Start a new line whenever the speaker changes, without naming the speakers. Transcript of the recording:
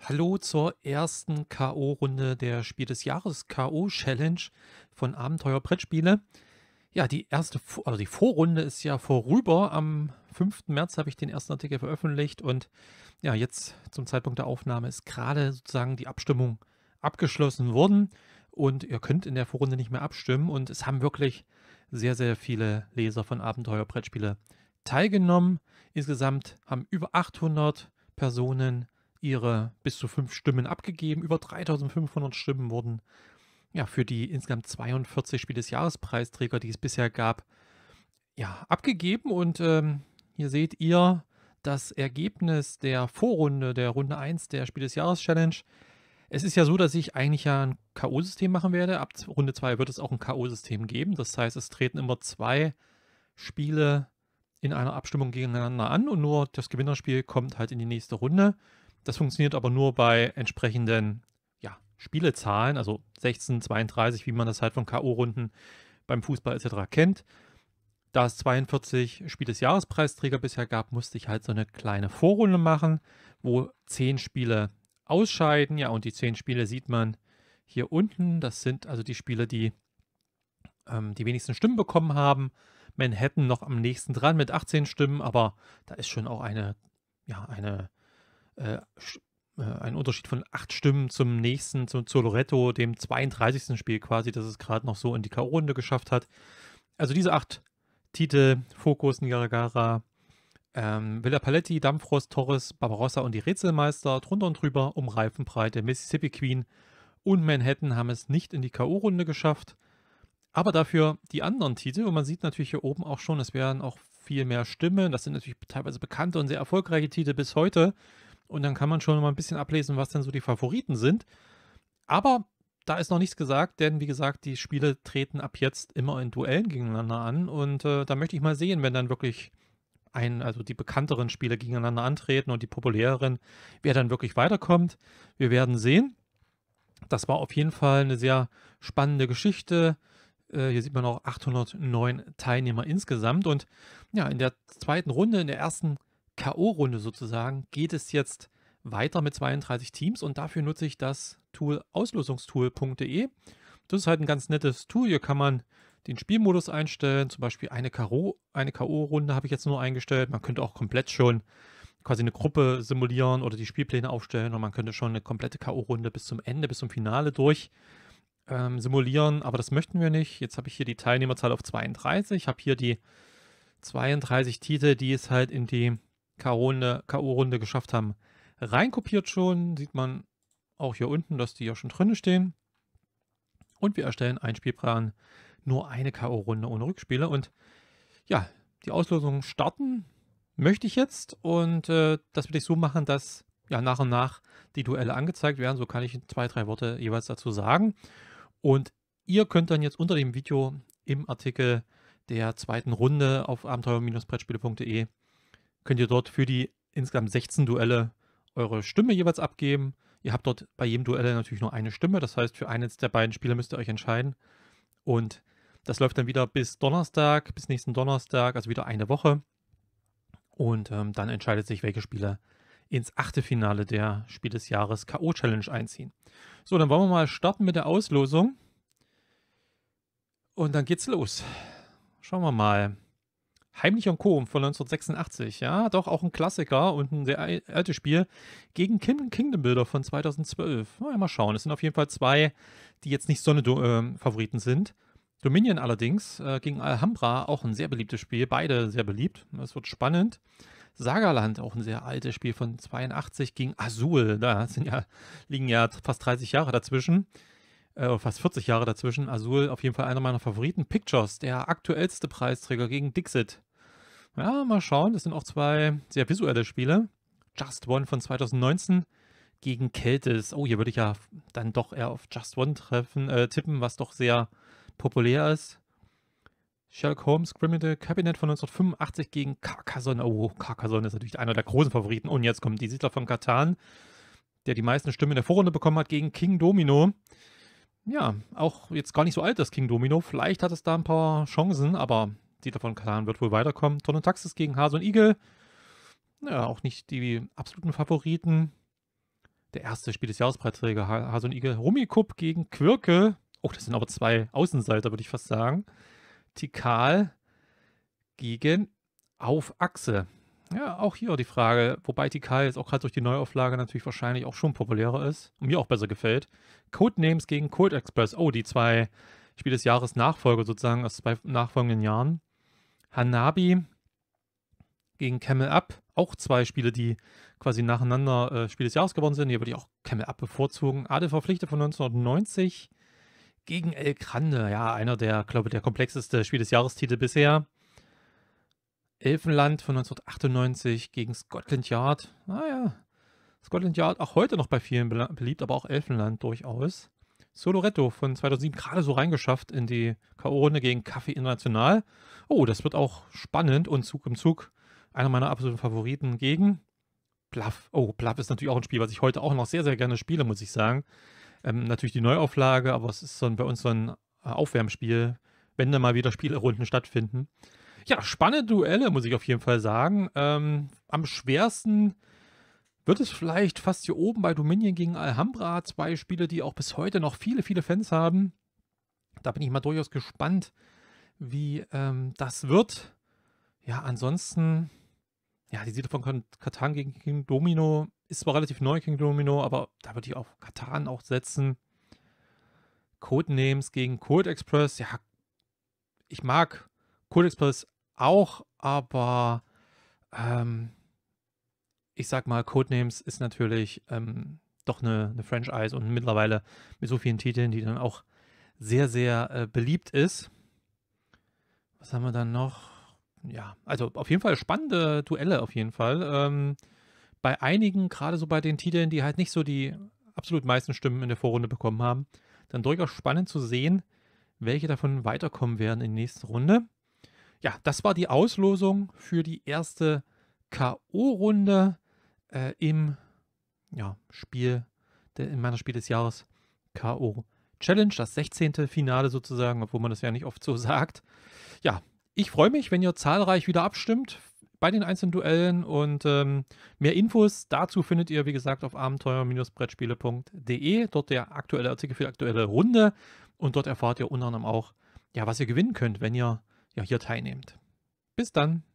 Hallo zur ersten K.O.-Runde der Spiel des Jahres K.O.-Challenge von Abenteuer Brettspiele. Ja, die erste, also die Vorrunde ist ja vorüber. Am 5. März habe ich den ersten Artikel veröffentlicht und ja, jetzt zum Zeitpunkt der Aufnahme ist gerade sozusagen die Abstimmung abgeschlossen worden und ihr könnt in der Vorrunde nicht mehr abstimmen und es haben wirklich sehr, sehr viele Leser von Abenteuer Brettspiele teilgenommen. Insgesamt haben über 800 Personen teilgenommen ihre bis zu fünf Stimmen abgegeben. Über 3500 Stimmen wurden ja, für die insgesamt 42 Spiel des Jahrespreisträger, die es bisher gab, ja, abgegeben. Und ähm, hier seht ihr das Ergebnis der Vorrunde, der Runde 1 der Spiel des Jahres Challenge. Es ist ja so, dass ich eigentlich ja ein K.O.-System machen werde. Ab Runde 2 wird es auch ein K.O.-System geben. Das heißt, es treten immer zwei Spiele in einer Abstimmung gegeneinander an und nur das Gewinnerspiel kommt halt in die nächste Runde. Das funktioniert aber nur bei entsprechenden ja, Spielezahlen, also 16, 32, wie man das halt von K.O.-Runden beim Fußball etc. kennt. Da es 42 Spiel des Jahrespreisträger bisher gab, musste ich halt so eine kleine Vorrunde machen, wo 10 Spiele ausscheiden. Ja, und die 10 Spiele sieht man hier unten. Das sind also die Spiele, die ähm, die wenigsten Stimmen bekommen haben. Manhattan noch am nächsten dran mit 18 Stimmen, aber da ist schon auch eine, ja, eine äh, äh ein Unterschied von acht Stimmen zum nächsten, zu, zu Loretto, dem 32. Spiel quasi, das es gerade noch so in die K.O.-Runde geschafft hat. Also diese acht Titel, Fokus, Niagara, ähm, Villa Paletti, Dampfrost, Torres, Barbarossa und die Rätselmeister, drunter und drüber, um Reifenbreite, Mississippi Queen und Manhattan haben es nicht in die K.O.-Runde geschafft. Aber dafür die anderen Titel, und man sieht natürlich hier oben auch schon, es werden auch viel mehr Stimmen. Das sind natürlich teilweise bekannte und sehr erfolgreiche Titel bis heute. Und dann kann man schon mal ein bisschen ablesen, was denn so die Favoriten sind. Aber da ist noch nichts gesagt, denn wie gesagt, die Spiele treten ab jetzt immer in Duellen gegeneinander an. Und äh, da möchte ich mal sehen, wenn dann wirklich ein, also die bekannteren Spiele gegeneinander antreten und die populäreren, wer dann wirklich weiterkommt. Wir werden sehen. Das war auf jeden Fall eine sehr spannende Geschichte. Äh, hier sieht man auch 809 Teilnehmer insgesamt. Und ja, in der zweiten Runde, in der ersten K.O.-Runde sozusagen geht es jetzt weiter mit 32 Teams und dafür nutze ich das Tool auslosungstool.de. Das ist halt ein ganz nettes Tool. Hier kann man den Spielmodus einstellen, zum Beispiel eine K.O.-Runde habe ich jetzt nur eingestellt. Man könnte auch komplett schon quasi eine Gruppe simulieren oder die Spielpläne aufstellen und man könnte schon eine komplette K.O.-Runde bis zum Ende, bis zum Finale durch ähm, simulieren, aber das möchten wir nicht. Jetzt habe ich hier die Teilnehmerzahl auf 32, habe hier die 32 Titel, die es halt in die K.O.-Runde -Runde geschafft haben, reinkopiert schon. Sieht man auch hier unten, dass die ja schon drin stehen. Und wir erstellen einen Spielplan, nur eine K.O.-Runde ohne Rückspiele. Und ja, die Auslosung starten möchte ich jetzt. Und äh, das will ich so machen, dass ja nach und nach die Duelle angezeigt werden. So kann ich zwei, drei Worte jeweils dazu sagen. Und ihr könnt dann jetzt unter dem Video im Artikel der zweiten Runde auf abenteuer-brettspiele.de könnt ihr dort für die insgesamt 16 Duelle eure Stimme jeweils abgeben. Ihr habt dort bei jedem Duell natürlich nur eine Stimme, das heißt, für eines der beiden Spiele müsst ihr euch entscheiden. Und das läuft dann wieder bis Donnerstag, bis nächsten Donnerstag, also wieder eine Woche. Und ähm, dann entscheidet sich, welche Spieler ins achte Finale der Spiel des Jahres K.O. Challenge einziehen. So, dann wollen wir mal starten mit der Auslosung. Und dann geht's los. Schauen wir mal. Heimlich und Co. von 1986. Ja, doch auch ein Klassiker und ein sehr altes Spiel gegen Kingdom Builder von 2012. ja, mal schauen. Es sind auf jeden Fall zwei, die jetzt nicht sonne eine äh, Favoriten sind. Dominion allerdings äh, gegen Alhambra auch ein sehr beliebtes Spiel. Beide sehr beliebt. Es wird spannend. Sagerland, auch ein sehr altes Spiel von 82 gegen Azul. Da sind ja, liegen ja fast 30 Jahre dazwischen. Äh, fast 40 Jahre dazwischen. Azul auf jeden Fall einer meiner Favoriten. Pictures, der aktuellste Preisträger gegen Dixit. Ja, mal schauen. Das sind auch zwei sehr visuelle Spiele. Just One von 2019 gegen Keltis. Oh, hier würde ich ja dann doch eher auf Just One treffen, äh, tippen, was doch sehr populär ist. Sherlock Holmes Criminal Cabinet von 1985 gegen Carcassonne. Oh, Carcassonne ist natürlich einer der großen Favoriten. Und jetzt kommt die Siedler von Katan, der die meisten Stimmen in der Vorrunde bekommen hat, gegen King Domino. Ja, auch jetzt gar nicht so alt, das King Domino. Vielleicht hat es da ein paar Chancen, aber Dieter von Kahn wird wohl weiterkommen. Ton und Taxis gegen Hase und Igel. Naja, auch nicht die absoluten Favoriten. Der erste Spiel des Jahrespreisträger, Hase und Igel. Rummikup gegen Quirke. Oh, das sind aber zwei Außenseiter, würde ich fast sagen. Tikal gegen Auf Achse. Ja, auch hier die Frage, wobei Tikal jetzt auch gerade durch die Neuauflage natürlich wahrscheinlich auch schon populärer ist und mir auch besser gefällt. Codenames gegen Code Express. Oh, die zwei Spiel des Jahres Nachfolger sozusagen aus zwei nachfolgenden Jahren. Hanabi gegen Camel Up. Auch zwei Spiele, die quasi nacheinander äh, Spiel des Jahres geworden sind. Hier würde ich auch Camel Up bevorzugen. Ade verpflichtet von 1990 gegen El Grande. Ja, einer der, glaube ich, der komplexeste Spiel des Jahrestitel bisher. Elfenland von 1998 gegen Scotland Yard. Naja, ah, Scotland Yard auch heute noch bei vielen beliebt, aber auch Elfenland durchaus. Soloretto von 2007 gerade so reingeschafft in die K.O.-Runde gegen Kaffee International. Oh, das wird auch spannend und Zug im Zug einer meiner absoluten Favoriten gegen Bluff. Oh, Bluff ist natürlich auch ein Spiel, was ich heute auch noch sehr, sehr gerne spiele, muss ich sagen. Ähm, natürlich die Neuauflage, aber es ist so ein, bei uns so ein äh, Aufwärmspiel, wenn dann mal wieder Spielrunden stattfinden. Ja, spannende Duelle, muss ich auf jeden Fall sagen. Ähm, am schwersten wird es vielleicht fast hier oben bei Dominion gegen Alhambra zwei Spiele, die auch bis heute noch viele, viele Fans haben? Da bin ich mal durchaus gespannt, wie ähm, das wird. Ja, ansonsten, ja, die Siedlung von Katan gegen King Domino ist zwar relativ neu, King Domino, aber da würde ich auf Katan auch setzen. Codenames gegen Code Express, ja, ich mag Code Express auch, aber ähm, ich sag mal, Codenames ist natürlich ähm, doch eine, eine Franchise und mittlerweile mit so vielen Titeln, die dann auch sehr, sehr äh, beliebt ist. Was haben wir dann noch? Ja, also auf jeden Fall spannende Duelle, auf jeden Fall. Ähm, bei einigen, gerade so bei den Titeln, die halt nicht so die absolut meisten Stimmen in der Vorrunde bekommen haben, dann durchaus spannend zu sehen, welche davon weiterkommen werden in der nächsten Runde. Ja, das war die Auslosung für die erste K.O.-Runde äh, im ja, Spiel, der, in meiner Spiel des Jahres K.O. Challenge, das 16. Finale sozusagen, obwohl man das ja nicht oft so sagt. Ja, ich freue mich, wenn ihr zahlreich wieder abstimmt bei den einzelnen Duellen und ähm, mehr Infos dazu findet ihr, wie gesagt, auf abenteuer-brettspiele.de. Dort der aktuelle Artikel für die aktuelle Runde und dort erfahrt ihr unter anderem auch, ja, was ihr gewinnen könnt, wenn ihr ja, hier teilnehmt. Bis dann!